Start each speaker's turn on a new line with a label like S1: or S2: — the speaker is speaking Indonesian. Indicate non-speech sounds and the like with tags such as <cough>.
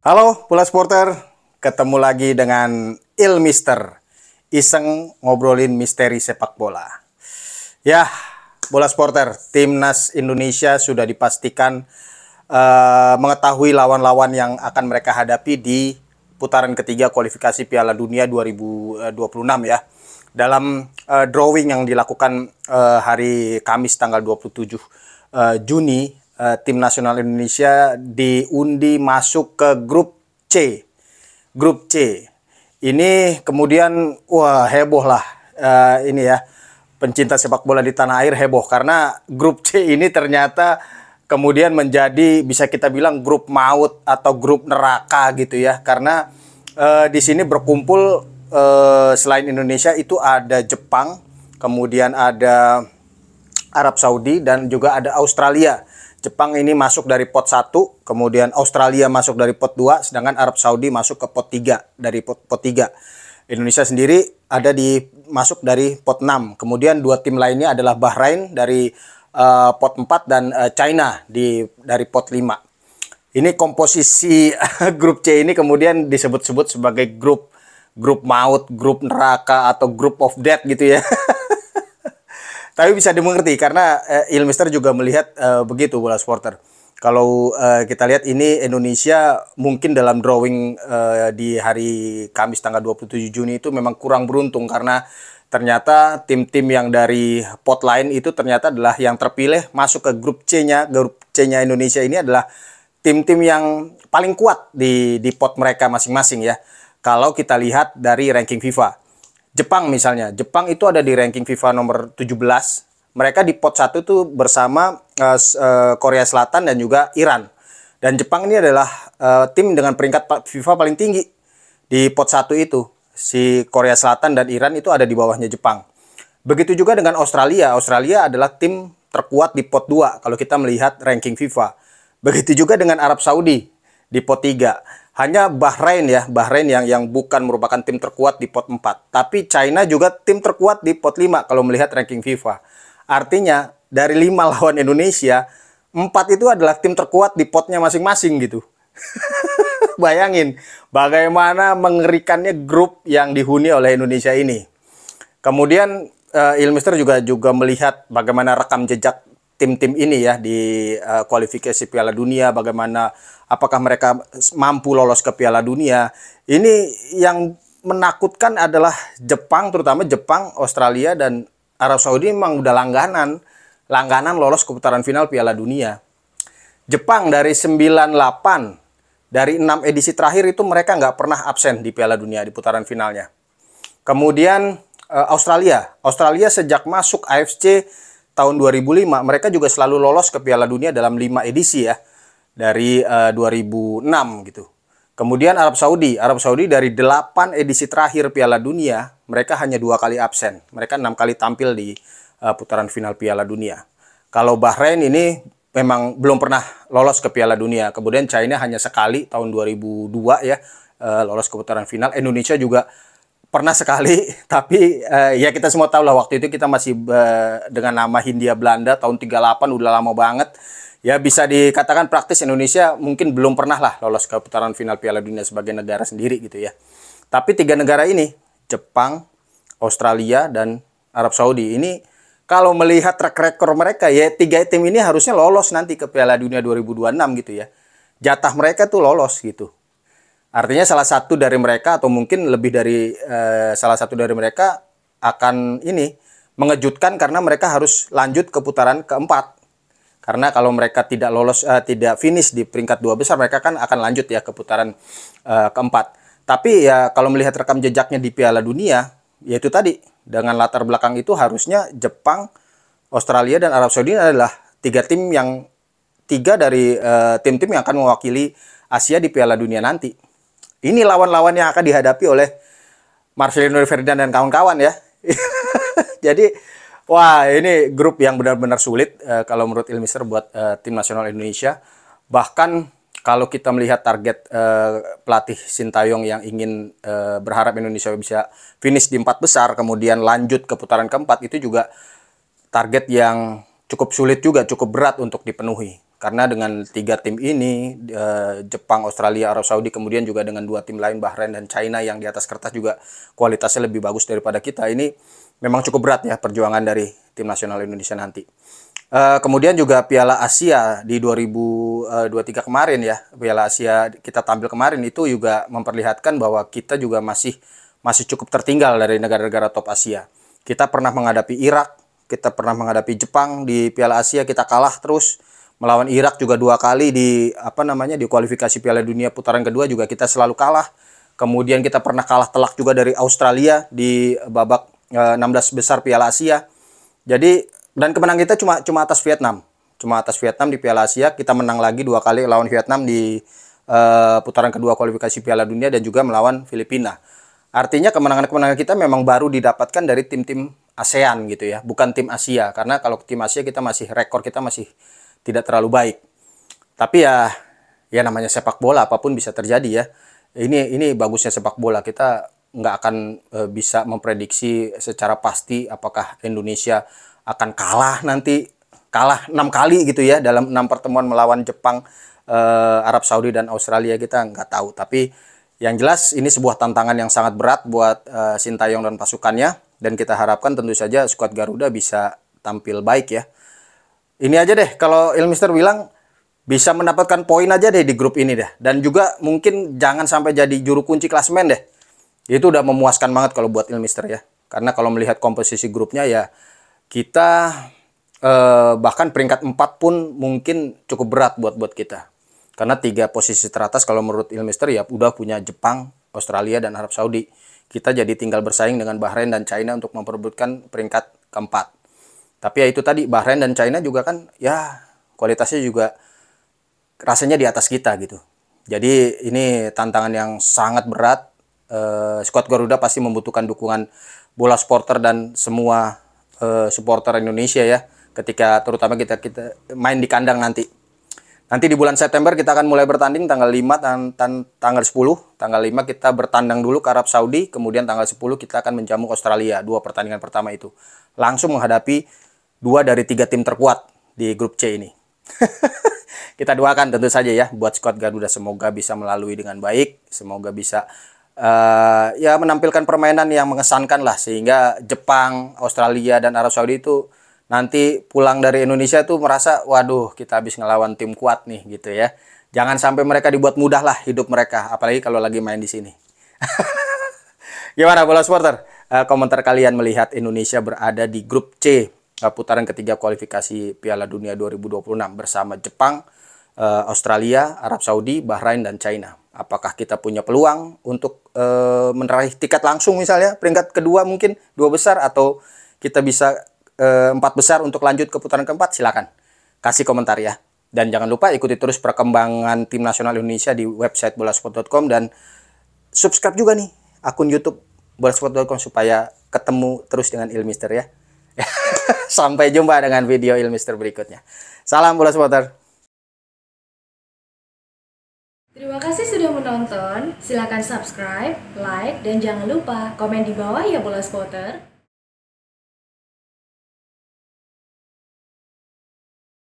S1: Halo, Bola Sporter. Ketemu lagi dengan Il Mister. Iseng ngobrolin misteri sepak bola. Ya, Bola Sporter, timnas Indonesia sudah dipastikan uh, mengetahui lawan-lawan yang akan mereka hadapi di putaran ketiga kualifikasi Piala Dunia 2026 eh, ya. Dalam uh, drawing yang dilakukan uh, hari Kamis tanggal 27 uh, Juni Eh, tim nasional Indonesia diundi masuk ke grup C. Grup C. Ini kemudian wah heboh lah uh, ini ya. Pencinta sepak bola di tanah air heboh karena grup C ini ternyata kemudian menjadi bisa kita bilang grup maut atau grup neraka gitu ya karena uh, di sini berkumpul uh, selain Indonesia itu ada Jepang, kemudian ada Arab Saudi dan juga ada Australia Jepang ini masuk dari pot 1, kemudian Australia masuk dari pot 2, sedangkan Arab Saudi masuk ke pot 3 dari pot, pot 3. Indonesia sendiri ada di masuk dari pot 6. Kemudian dua tim lainnya adalah Bahrain dari uh, pot 4 dan uh, China di dari pot 5. Ini komposisi <laughs> grup C ini kemudian disebut-sebut sebagai grup grup maut, grup neraka atau grup of death gitu ya. <laughs> Tapi bisa dimengerti karena uh, eh, Ilmister juga melihat uh, begitu bola supporter. Kalau uh, kita lihat ini Indonesia mungkin dalam drawing uh, di hari Kamis tanggal 27 Juni itu memang kurang beruntung karena ternyata tim-tim yang dari pot lain itu ternyata adalah yang terpilih masuk ke grup C-nya. Grup C-nya Indonesia ini adalah tim-tim yang paling kuat di di pot mereka masing-masing ya. Kalau kita lihat dari ranking FIFA. Jepang misalnya. Jepang itu ada di ranking FIFA nomor 17. Mereka di pot 1 itu bersama uh, Korea Selatan dan juga Iran. Dan Jepang ini adalah uh, tim dengan peringkat FIFA paling tinggi di pot 1 itu. Si Korea Selatan dan Iran itu ada di bawahnya Jepang. Begitu juga dengan Australia. Australia adalah tim terkuat di pot 2 kalau kita melihat ranking FIFA. Begitu juga dengan Arab Saudi di pot 3 hanya Bahrain ya, Bahrain yang yang bukan merupakan tim terkuat di pot 4, tapi China juga tim terkuat di pot 5 kalau melihat ranking FIFA. Artinya dari lima lawan Indonesia, empat itu adalah tim terkuat di potnya masing-masing gitu. <laughs> Bayangin bagaimana mengerikannya grup yang dihuni oleh Indonesia ini. Kemudian uh, eh, Ilmister juga juga melihat bagaimana rekam jejak tim-tim ini ya di uh, kualifikasi Piala Dunia bagaimana apakah mereka mampu lolos ke Piala Dunia ini yang menakutkan adalah Jepang terutama Jepang Australia dan Arab Saudi memang udah langganan langganan lolos ke putaran final Piala Dunia Jepang dari 98 dari 6 edisi terakhir itu mereka nggak pernah absen di Piala Dunia di putaran finalnya kemudian eh, Australia Australia sejak masuk AFC tahun 2005 mereka juga selalu lolos ke Piala Dunia dalam 5 edisi ya dari uh, eh, 2006 gitu. Kemudian Arab Saudi, Arab Saudi dari 8 edisi terakhir Piala Dunia mereka hanya dua kali absen. Mereka enam kali tampil di uh, putaran final Piala Dunia. Kalau Bahrain ini memang belum pernah lolos ke Piala Dunia. Kemudian China hanya sekali tahun 2002 ya uh, lolos ke putaran final. Indonesia juga pernah sekali <laughs> tapi uh, ya kita semua tahu lah waktu itu kita masih uh, dengan nama Hindia Belanda tahun 38 udah lama banget ya bisa dikatakan praktis Indonesia mungkin belum pernah lah lolos ke putaran final Piala Dunia sebagai negara sendiri gitu ya tapi tiga negara ini Jepang Australia dan Arab Saudi ini kalau melihat track record mereka ya tiga tim ini harusnya lolos nanti ke Piala Dunia 2026 gitu ya jatah mereka tuh lolos gitu Artinya salah satu dari mereka atau mungkin lebih dari eh, salah satu dari mereka akan ini mengejutkan karena mereka harus lanjut ke putaran keempat. Karena kalau mereka tidak lolos eh, tidak finish di peringkat dua besar mereka kan akan lanjut ya ke putaran eh, keempat. Tapi ya kalau melihat rekam jejaknya di Piala Dunia yaitu tadi dengan latar belakang itu harusnya Jepang, Australia dan Arab Saudi adalah tiga tim yang tiga dari tim-tim uh, tim -tim yang akan mewakili Asia di Piala Dunia nanti. Ini lawan-lawan yang akan dihadapi oleh Marcelino Ferdinand dan kawan-kawan ya. <laughs> Jadi wah ini grup yang benar-benar sulit eh, kalau menurut Ilmister buat eh, tim nasional Indonesia. Bahkan kalau kita melihat target eh, pelatih Sintayong yang ingin eh, berharap Indonesia bisa finish di empat besar kemudian lanjut ke putaran keempat itu juga target yang cukup sulit juga cukup berat untuk dipenuhi karena dengan tiga tim ini eh, Jepang, Australia, Arab Saudi kemudian juga dengan dua tim lain Bahrain dan China yang di atas kertas juga kualitasnya lebih bagus daripada kita ini memang cukup berat ya perjuangan dari tim nasional Indonesia nanti. Eh, kemudian juga Piala Asia di 2023 eh, kemarin ya, Piala Asia kita tampil kemarin itu juga memperlihatkan bahwa kita juga masih masih cukup tertinggal dari negara-negara top Asia. Kita pernah menghadapi Irak, kita pernah menghadapi Jepang di Piala Asia kita kalah terus melawan Irak juga dua kali di apa namanya di kualifikasi Piala Dunia putaran kedua juga kita selalu kalah. Kemudian kita pernah kalah telak juga dari Australia di babak 16 eh, besar Piala Asia. Jadi dan kemenangan kita cuma cuma atas Vietnam. Cuma atas Vietnam di Piala Asia, kita menang lagi dua kali lawan Vietnam di uh, putaran kedua kualifikasi Piala Dunia dan juga melawan Filipina. Artinya kemenangan-kemenangan kita memang baru didapatkan dari tim-tim ASEAN gitu ya, bukan tim Asia karena kalau tim Asia kita masih rekor kita masih tidak terlalu baik. Tapi ya ya namanya sepak bola apapun bisa terjadi ya. Ini ini bagusnya sepak bola kita nggak akan e, bisa memprediksi secara pasti apakah Indonesia akan kalah nanti kalah enam kali gitu ya dalam enam pertemuan melawan Jepang, e, Arab Saudi dan Australia kita nggak tahu. Tapi yang jelas ini sebuah tantangan yang sangat berat buat e, Sintayong dan pasukannya dan kita harapkan tentu saja skuad Garuda bisa tampil baik ya ini aja deh kalau Ilmister bilang bisa mendapatkan poin aja deh di grup ini deh dan juga mungkin jangan sampai jadi juru kunci klasmen deh itu udah memuaskan banget kalau buat Ilmister ya karena kalau melihat komposisi grupnya ya kita eh, bahkan peringkat 4 pun mungkin cukup berat buat buat kita karena tiga posisi teratas kalau menurut Ilmister ya udah punya Jepang Australia dan Arab Saudi kita jadi tinggal bersaing dengan Bahrain dan China untuk memperebutkan peringkat keempat tapi ya itu tadi Bahrain dan China juga kan ya kualitasnya juga rasanya di atas kita gitu jadi ini tantangan yang sangat berat eh, Squad Garuda pasti membutuhkan dukungan bola supporter dan semua eh, supporter Indonesia ya ketika terutama kita kita main di kandang nanti Nanti di bulan September kita akan mulai bertanding tanggal 5 dan tan, tanggal 10. Tanggal 5 kita bertandang dulu ke Arab Saudi, kemudian tanggal 10 kita akan menjamu Australia. Dua pertandingan pertama itu. Langsung menghadapi dua dari tiga tim terkuat di grup C ini. <laughs> kita doakan tentu saja ya buat squad Garuda semoga bisa melalui dengan baik, semoga bisa uh, ya menampilkan permainan yang mengesankan lah sehingga Jepang, Australia dan Arab Saudi itu nanti pulang dari Indonesia tuh merasa waduh kita habis ngelawan tim kuat nih gitu ya. Jangan sampai mereka dibuat mudah lah hidup mereka, apalagi kalau lagi main di sini. <laughs> Gimana bola supporter? Uh, komentar kalian melihat Indonesia berada di grup C Eh, putaran ketiga kualifikasi Piala Dunia 2026 bersama Jepang, eh, Australia, Arab Saudi, Bahrain, dan China. Apakah kita punya peluang untuk uh, tiket langsung misalnya peringkat kedua mungkin dua besar atau kita bisa empat besar untuk lanjut ke putaran keempat? Silakan kasih komentar ya. Dan jangan lupa ikuti terus perkembangan tim nasional Indonesia di website bolasport.com dan subscribe juga nih akun YouTube bolasport.com supaya ketemu terus dengan ilmister ya. <laughs> Sampai jumpa dengan video Ilmister berikutnya. Salam bola supporter. Terima kasih sudah menonton. Silakan subscribe, like, dan jangan lupa komen di bawah ya bola supporter.